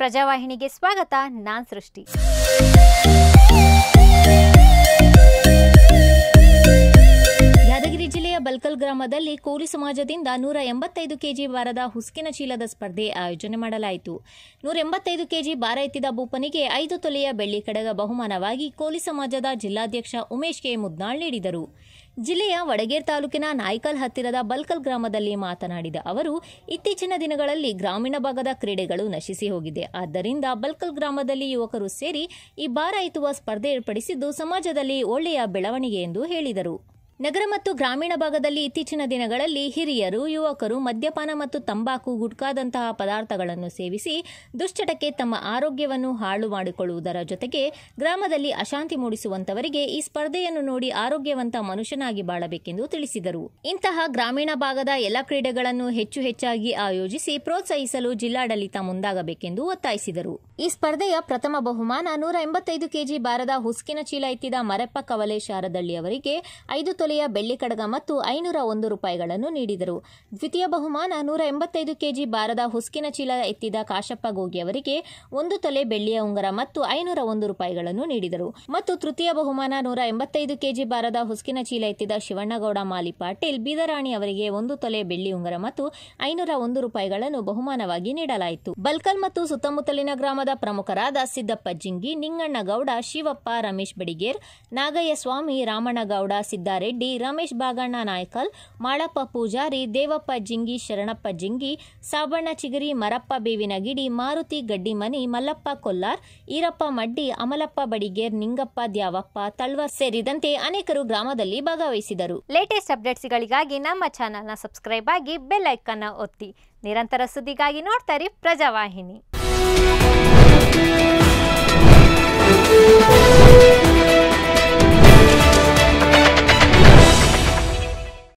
ಪ್ರಜಾವಾಹಿನಿಗೆ ಸ್ವಾಗತ ನಾನ್ ಸೃಷ್ಟಿ ಯಾದಗಿರಿ ಜಿಲ್ಲೆಯ ಬಲ್ಕಲ್ ಗ್ರಾಮದಲ್ಲಿ ಕೋಲಿ ಸಮಾಜದಿಂದ ನೂರ ಎಂಬತ್ತೈದು ಕೆಜಿ ಭಾರದ ಹುಸ್ಕಿನ ಚೀಲದ ಸ್ಪರ್ಧೆ ಆಯೋಜನೆ ಮಾಡಲಾಯಿತು ನೂರ ಎಂಬತ್ತೈದು ಕೆಜಿ ಭಾರ ಎತ್ತಿದ ಭೂಪನಿಗೆ ಐದು ತೊಲೆಯ ಬೆಳ್ಳಿ ಕಡಗ ಬಹುಮಾನವಾಗಿ ಕೋಲಿ ಸಮಾಜದ ಜಿಲ್ಲಾಧ್ಯಕ್ಷ ಉಮೇಶ್ ಕೆ ಮುದ್ನಾಳ್ ನೀಡಿದರು ಜಿಲ್ಲೆಯ ವಡಗೇರ್ ತಾಲೂಕಿನ ನಾಯ್ಕಲ್ ಹತ್ತಿರದ ಬಲ್ಕಲ್ ಗ್ರಾಮದಲ್ಲಿ ಮಾತನಾಡಿದ ಅವರು ಇತ್ತೀಚಿನ ದಿನಗಳಲ್ಲಿ ಗ್ರಾಮೀಣ ಭಾಗದ ಕ್ರೀಡೆಗಳು ನಶಿಸಿ ಹೋಗಿದೆ ಆದ್ದರಿಂದ ಬಲ್ಕಲ್ ಗ್ರಾಮದಲ್ಲಿ ಯುವಕರು ಸೇರಿ ಈ ಬಾರ ಸ್ಪರ್ಧೆ ಏರ್ಪಡಿಸಿದ್ದು ಸಮಾಜದಲ್ಲಿ ಒಳ್ಳೆಯ ಬೆಳವಣಿಗೆ ಎಂದು ಹೇಳಿದರು ನಗರ ಮತ್ತು ಗ್ರಾಮೀಣ ಭಾಗದಲ್ಲಿ ಇತ್ತೀಚಿನ ದಿನಗಳಲ್ಲಿ ಹಿರಿಯರು ಯುವಕರು ಮದ್ಯಪಾನ ಮತ್ತು ತಂಬಾಕು ಗುಟ್ಕಾದಂತಹ ಪದಾರ್ಥಗಳನ್ನು ಸೇವಿಸಿ ದುಶ್ಚಟಕ್ಕೆ ತಮ್ಮ ಆರೋಗ್ಯವನ್ನು ಹಾಳು ಮಾಡಿಕೊಳ್ಳುವುದರ ಜೊತೆಗೆ ಗ್ರಾಮದಲ್ಲಿ ಅಶಾಂತಿ ಮೂಡಿಸುವಂತವರಿಗೆ ಈ ಸ್ಪರ್ಧೆಯನ್ನು ನೋಡಿ ಆರೋಗ್ಯವಂತ ಮನುಷ್ಯನಾಗಿ ಬಾಳಬೇಕೆಂದು ತಿಳಿಸಿದರು ಇಂತಹ ಗ್ರಾಮೀಣ ಭಾಗದ ಎಲ್ಲ ಕ್ರೀಡೆಗಳನ್ನು ಹೆಚ್ಚು ಹೆಚ್ಚಾಗಿ ಆಯೋಜಿಸಿ ಪ್ರೋತ್ಸಾಹಿಸಲು ಜಿಲ್ಲಾಡಳಿತ ಮುಂದಾಗಬೇಕೆಂದು ಒತ್ತಾಯಿಸಿದರು ಈ ಸ್ಪರ್ಧೆಯ ಪ್ರಥಮ ಬಹುಮಾನ ನೂರ ಎಂಬತ್ತೈದು ಕೆಜಿ ಭಾರದ ಹುಸ್ಕಿನ ಚೀಲ ಎತ್ತಿದ ಮರಪ್ಪ ಕವಲೆ ಶಾರದಳ್ಳಿ ಅವರಿಗೆ ಐದು ತೊಲೆಯ ಬೆಳ್ಳಿ ಕಡಗ ಮತ್ತು ಐನೂರ ಒಂದು ರೂಪಾಯಿಗಳನ್ನು ನೀಡಿದರು ದ್ವಿತೀಯ ಬಹುಮಾನ ನೂರ ಎಂಬತ್ತೈದು ಕೆಜಿ ಬಾರದ ಹುಸ್ಕಿನ ಚೀಲ ಎತ್ತಿದ ಕಾಶಪ್ಪ ಗೋಗಿ ಅವರಿಗೆ ಒಂದು ತೊಲೆ ಬೆಳ್ಳಿಯ ಉಂಗರ ಮತ್ತು ಐನೂರ ಒಂದು ರೂಪಾಯಿಗಳನ್ನು ನೀಡಿದರು ಮತ್ತು ತೃತೀಯ ಬಹುಮಾನ ನೂರ ಎಂಬತ್ತೈದು ಕೆಜಿ ಬಾರದ ಹುಸ್ಕಿನ ಚೀಲ ಎತ್ತಿದ ಶಿವಣ್ಣಗೌಡ ಮಾಲಿ ಪಾಟೀಲ್ ಬೀದರಾಣಿ ಅವರಿಗೆ ಒಂದು ತೊಲೆ ಬೆಳ್ಳಿ ಉಂಗರ ಮತ್ತು ಐನೂರ ಒಂದು ರೂಪಾಯಿಗಳನ್ನು ಬಹುಮಾನವಾಗಿ ನೀಡಲಾಯಿತು ಬಲ್ಕಲ್ ಮತ್ತು ಸುತ್ತಮುತ್ತಲಿನ ಗ್ರಾಮದ ಪ್ರಮುಖರಾದ ಸಿದ್ದಪ್ಪ ಜಿಂಗಿ ನಿಂಗಣ್ಣಗೌಡ ಶಿವಪ್ಪ ರಮೇಶ್ ಬಡಿಗೇರ್ ನಾಗಯ್ಯ ಸ್ವಾಮಿ ರಾಮಣ್ಣಗೌಡ ಸಿದ್ದಾರೆಡ್ಡಿ ರೆಡ್ಡಿ ರಮೇಶ್ ಬಾಗಣ್ಣ ನಾಯ್ಕಲ್ ಮಾಳಪ್ಪ ಪೂಜಾರಿ ದೇವಪ್ಪ ಜಿಂಗಿ ಶರಣಪ್ಪ ಜಿಂಗಿ ಸಾಬಣ್ಣ ಚಿಗರಿ ಮರಪ್ಪ ಬೇವಿನಗಿಡಿ ಮಾರುತಿ ಗಡ್ಡಿಮನಿ ಮಲ್ಲಪ್ಪ ಕೊಲ್ಲಾರ್ ಈರಪ್ಪ ಮಡ್ಡಿ ಅಮಲಪ್ಪ ಬಡಿಗೇರ್ ನಿಂಗಪ್ಪ ದ್ಯಾವಪ್ಪ ತಳ್ವ ಸೇರಿದಂತೆ ಅನೇಕರು ಗ್ರಾಮದಲ್ಲಿ ಭಾಗವಹಿಸಿದರು ಲೇಟೆಸ್ಟ್ ಅಪ್ಡೇಟ್ಸ್ಗಳಿಗಾಗಿ ನಮ್ಮ ಚಾನಲ್ನ ಸಬ್ಸ್ಕ್ರೈಬ್ ಆಗಿ ಬೆಲ್ ಐಕನ್ನ ಒತ್ತಿ ನಿರಂತರ ಸುದ್ದಿಗಾಗಿ ನೋಡ್ತಾರೆ ಪ್ರಜಾವಾಹಿನಿ